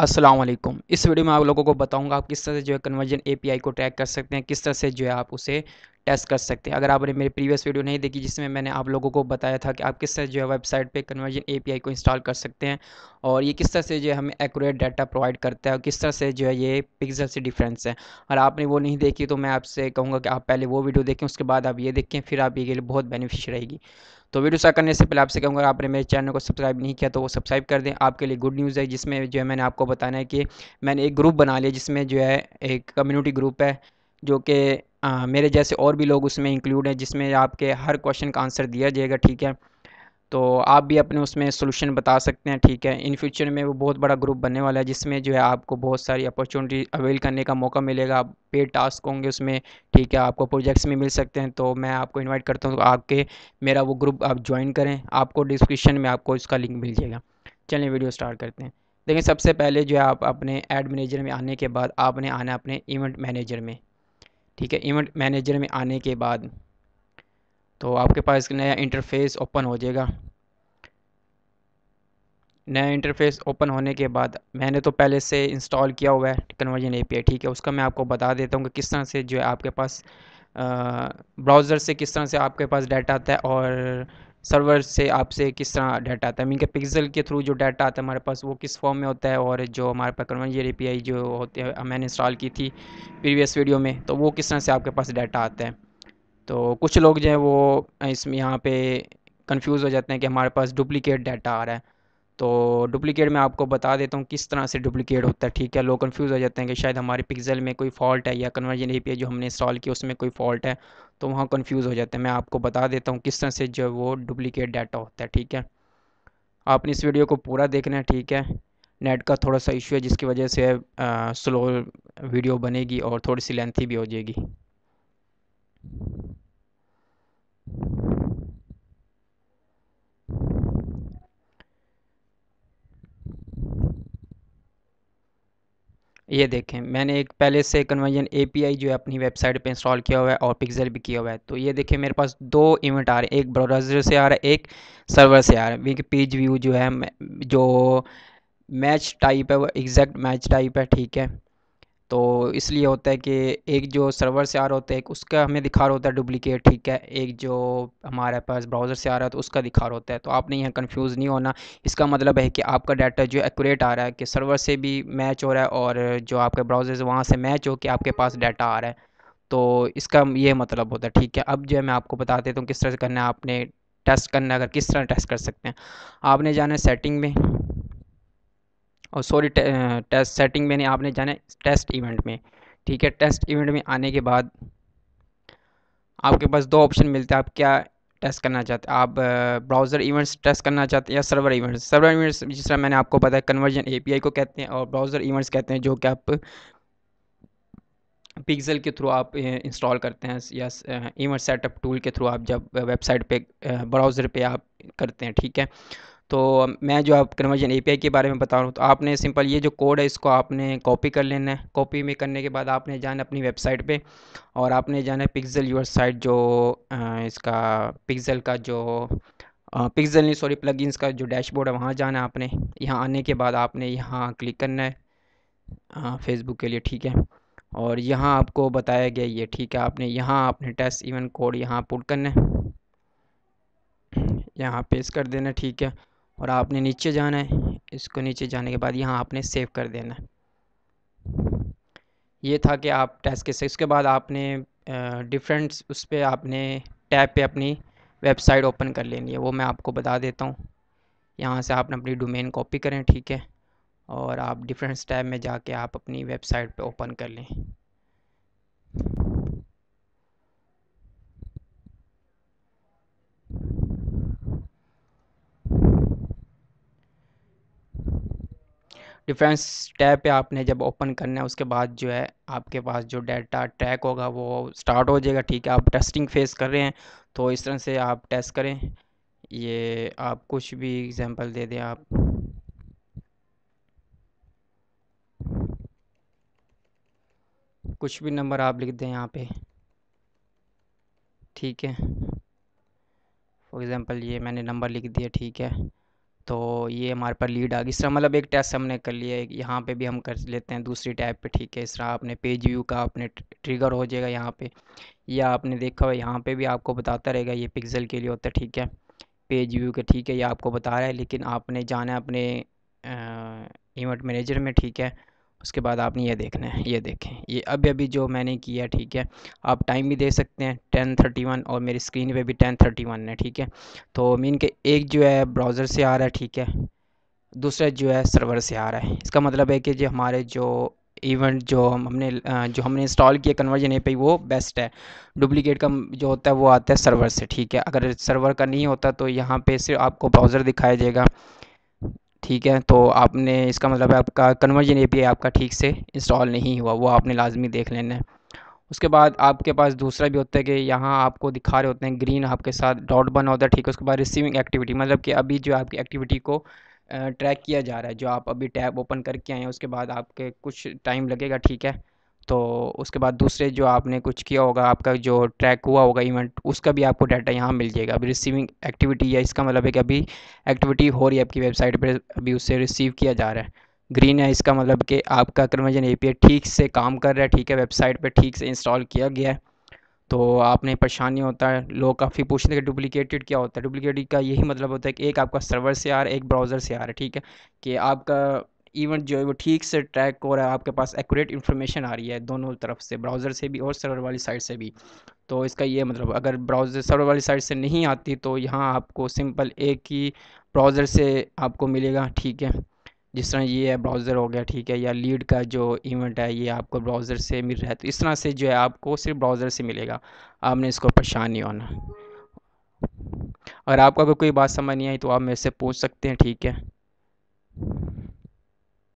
असलम इस वीडियो में आप लोगों को बताऊंगा आप किस तरह से जो है कन्वर्जन एपीआई को ट्रैक कर सकते हैं किस तरह से जो है आप उसे टेस्ट कर सकते हैं अगर आपने मेरी प्रीवियस वीडियो नहीं देखी जिसमें मैंने आप लोगों को बताया था कि आप किस तरह जो है वेबसाइट पे कन्वर्जन एपीआई को इंस्टॉल कर सकते हैं और ये किस तरह से जो है हमें एक्यूरेट डाटा प्रोवाइड करता है और किस तरह से जो है ये पिक्सल से डिफरेंस है अगर आपने वो नहीं देखी तो मैं आपसे कहूँगा कि आप पहले वो वीडियो देखें उसके बाद आप ये देखें फिर आप ये लिए बहुत बेनिफिश रहेगी तो वीडियो स्टार्ट करने से पहले आपसे कहूँगा आपने मेरे चैनल को सब्सक्राइब नहीं किया तो वो सब्सक्राइब कर दें आपके लिए गुड न्यूज़ है जिसमें जो है मैंने आपको बताना है कि मैंने एक ग्रुप बना लिया जिसमें जो है एक कम्युनिटी ग्रुप है जो कि मेरे जैसे और भी लोग उसमें इंक्लूड हैं जिसमें आपके हर क्वेश्चन का आंसर दिया जाएगा ठीक है तो आप भी अपने उसमें सोल्यूशन बता सकते हैं ठीक है इन फ्यूचर में वो बहुत बड़ा ग्रुप बनने वाला है जिसमें जो है आपको बहुत सारी अपॉर्चुनिटी अवेल करने का मौका मिलेगा पेड टास्क होंगे उसमें ठीक है आपको प्रोजेक्ट्स में मिल सकते हैं तो मैं आपको इनवाइट करता हूँ तो आपके मेरा वो ग्रुप आप ज्वाइन करें आपको डिस्क्रिप्शन में आपको इसका लिंक मिल जाएगा चलिए वीडियो स्टार्ट करते हैं देखिए सबसे पहले जो है आप अपने एड मैनेजर में आने के बाद आपने आना अपने इवेंट मैनेजर में ठीक है इवेंट मैनेजर में आने के बाद तो आपके पास नया इंटरफेस ओपन हो जाएगा नया इंटरफेस ओपन होने के बाद मैंने तो पहले से इंस्टॉल किया हुआ है कन्वर्जन ए पी ठीक है उसका मैं आपको बता देता हूँ कि किस तरह से जो है आपके पास ब्राउज़र से किस तरह से आपके पास डाटा आता है और सर्वर से आपसे किस तरह डाटा आता है मीन के पिक्सल के थ्रू जो डाटा आता है हमारे पास वो किस फॉर्म में होता है और जो हमारे पास कन्वर्जन ए पी आई जो होती है मैंने इंस्टॉल की थी प्रीवियस वीडियो में तो वो किस तरह से आपके पास डाटा आता है तो कुछ लोग जो है वो इसमें यहाँ पे कंफ्यूज हो जाते हैं कि हमारे पास डुप्लीकेट डाटा आ रहा है तो डुप्लीकेट मैं आपको बता देता हूँ किस तरह से डुप्लीकेट होता है ठीक है लोग कंफ्यूज हो जाते हैं कि शायद हमारे पिक्सल में कोई फॉल्ट है या कन्वर्जन ए जो हमने इंस्टॉल किया उसमें कोई फॉल्ट है तो वहाँ कन्फ्यूज़ हो जाते हैं मैं आपको बता देता हूँ किस तरह से जो वो डुप्लीकेट डाटा होता है ठीक है आपने इस वीडियो को पूरा देखना है ठीक है नेट का थोड़ा सा इशू है जिसकी वजह से स्लो वीडियो बनेगी और थोड़ी सी लेंथी भी हो जाएगी ये देखें मैंने एक पहले से कन्वर्जन एपीआई जो है अपनी वेबसाइट पे इंस्टॉल किया हुआ है और पिक्सल भी किया हुआ है तो ये देखें मेरे पास दो इवेंट आ रहे हैं एक ब्राउज़र से आ रहा है एक सर्वर से आ रहा है पेज व्यू जो है जो मैच टाइप है वो एग्जैक्ट मैच टाइप है ठीक है तो इसलिए होता है कि एक जो सर्वर से आ रहा होता है एक उसका हमें दिखा रहा होता है डुप्लीकेट ठीक है एक जो हमारे पास ब्राउज़र से आ रहा है तो उसका दिखा रहा होता है तो आपने यहाँ कंफ्यूज नहीं होना इसका मतलब है कि आपका डाटा जो एक्यूरेट आ रहा है कि सर्वर से भी मैच हो रहा है और जो आपके ब्राउज़र से वहाँ से मैच हो कि आपके पास डाटा आ रहा है तो इसका ये मतलब होता है ठीक है अब जो है मैं आपको बता देता हूँ किस तरह से करना है आपने टेस्ट करना है अगर किस तरह टेस्ट कर सकते हैं आपने जाना है सेटिंग में और सॉरी टेस्ट सेटिंग में नहीं आपने जाना टेस्ट इवेंट में ठीक है टेस्ट इवेंट में आने के बाद आपके पास दो ऑप्शन मिलते हैं आप क्या टेस्ट करना चाहते हैं आप ब्राउज़र इवेंट्स टेस्ट करना चाहते हैं या सर्वर इवेंट्स सर्वर इवेंट्स जिस तरह मैंने आपको पता है कन्वर्जन एपीआई को कहते हैं और ब्राउज़र इवेंट्स कहते हैं जो कि आप पिक्सल के थ्रू आप इंस्टॉल करते हैं या इवेंट सेटअप टूल के थ्रू आप जब वेबसाइट पे ब्राउज़र पे आप करते हैं ठीक है तो मैं जो आप कन्वर्जन ए के बारे में बता रहा हूँ तो आपने सिंपल ये जो कोड है इसको आपने कॉपी कर लेना है कॉपी में करने के बाद आपने जाना अपनी वेबसाइट पे और आपने जाना है पिक्जल यूर साइट जो इसका पिक्जल का जो पिक्जल नहीं सॉरी प्लगइन्स का जो डैशबोर्ड है वहाँ जाना है आपने यहाँ आने के बाद आपने यहाँ क्लिक करना है फेसबुक के लिए ठीक है और यहाँ आपको बताया गया ये ठीक है आपने यहाँ आपने टेस्ट इवन कोड यहाँ पुट करना है यहाँ पेश कर देना ठीक है और आपने नीचे जाना है इसको नीचे जाने के बाद यहाँ आपने सेव कर देना है ये था कि आप टेस्ट के इसके बाद आपने डिफरेंट उस पर आपने टैब पे अपनी वेबसाइट ओपन कर लेनी है वो मैं आपको बता देता हूँ यहाँ से आपने अपनी डोमेन कॉपी करें ठीक है और आप डिफरेंट टैब में जाके आप अपनी वेबसाइट पे ओपन कर लें डिफेंस टैब पे आपने जब ओपन करना है उसके बाद जो है आपके पास जो डाटा ट्रैक होगा वो स्टार्ट हो जाएगा ठीक है आप टेस्टिंग फेस कर रहे हैं तो इस तरह से आप टेस्ट करें ये आप कुछ भी एग्जांपल दे दें आप कुछ भी नंबर आप लिख दें यहाँ पे ठीक है फॉर एग्ज़ाम्पल ये मैंने नंबर लिख दिया ठीक है तो ये हमारे पर लीड आ गई इस तरह मतलब एक टेस्ट हमने कर लिया है यहाँ पे भी हम कर लेते हैं दूसरी टैब पे ठीक है इस तरह आपने पेज व्यू का आपने ट्रिगर हो जाएगा यहाँ पे या आपने देखा हुआ यहाँ पे भी आपको बताता रहेगा ये पिक्सल के लिए होता है ठीक है पेज व्यू का ठीक है ये आपको बता रहा है लेकिन आपने जाना है अपने इवेंट मैनेजर में ठीक है उसके बाद आपने ये देखना है ये देखें ये अभी अभी जो मैंने किया ठीक है आप टाइम भी दे सकते हैं टेन थर्टी वन और मेरी स्क्रीन पे भी टेन थर्टी वन है ठीक है तो मीन के एक जो है ब्राउज़र से आ रहा है ठीक है दूसरा जो है सर्वर से आ रहा है इसका मतलब है कि जो हमारे जो इवेंट जो हम हमने जो हमने इंस्टॉल किया कन्वर्जन ए पे वो बेस्ट है डुप्लीकेट का जो होता है वो आता है सर्वर से ठीक है अगर सर्वर का नहीं होता तो यहाँ पे सिर्फ आपको ब्राउज़र दिखाया जाएगा ठीक है तो आपने इसका मतलब है आपका कन्वर्जन ए आपका ठीक से इंस्टॉल नहीं हुआ वो आपने लाजमी देख लेना है उसके बाद आपके पास दूसरा भी होता है कि यहाँ आपको दिखा रहे होते हैं ग्रीन आपके साथ डॉट बना होता है ठीक है उसके बाद रिसीविंग एक्टिविटी मतलब कि अभी जो आपकी एक्टिविटी को ट्रैक किया जा रहा है जो आप अभी टैब ओपन करके आए हैं उसके बाद आपके कुछ टाइम लगेगा ठीक है तो उसके बाद दूसरे जो आपने कुछ किया होगा आपका जो ट्रैक हुआ होगा इवेंट उसका भी आपको डाटा यहाँ मिल जाएगा अभी रिसीविंग एक्टिविटी या इसका मतलब है कि अभी एक्टिविटी हो रही है आपकी वेबसाइट पर अभी उससे रिसीव किया जा रहा है ग्रीन है इसका मतलब कि आपका क्रमजन ए ठीक से काम कर रहा है ठीक है वेबसाइट पर ठीक से इंस्टॉल किया गया है तो आपने परेशानी होता है लोग काफ़ी पूछते हैं कि डुप्लीकेटेड क्या होता है डुप्लीकेटेड का यही मतलब होता है कि एक आपका सर्वर से आ रहा है एक ब्राउज़र से आ रहा है ठीक है कि आपका इवेंट जो है वो ठीक से ट्रैक हो रहा है आपके पास एक्यूरेट इन्फॉर्मेशन आ रही है दोनों तरफ से ब्राउज़र से भी और सर्वर वाली साइड से भी तो इसका ये मतलब अगर ब्राउज़र सर्वर वाली साइड से नहीं आती तो यहाँ आपको सिंपल एक ही ब्राउज़र से आपको मिलेगा ठीक है जिस तरह ये है ब्राउज़र हो गया ठीक है या लीड का जो इवेंट है ये आपको ब्राउज़र से मिल रहा है तो इस तरह से जो है आपको सिर्फ ब्राउज़र से मिलेगा आपने इसको परेशान नहीं होना अगर आपको अगर कोई बात समझ नहीं आई तो आप मेरे से पूछ सकते हैं ठीक है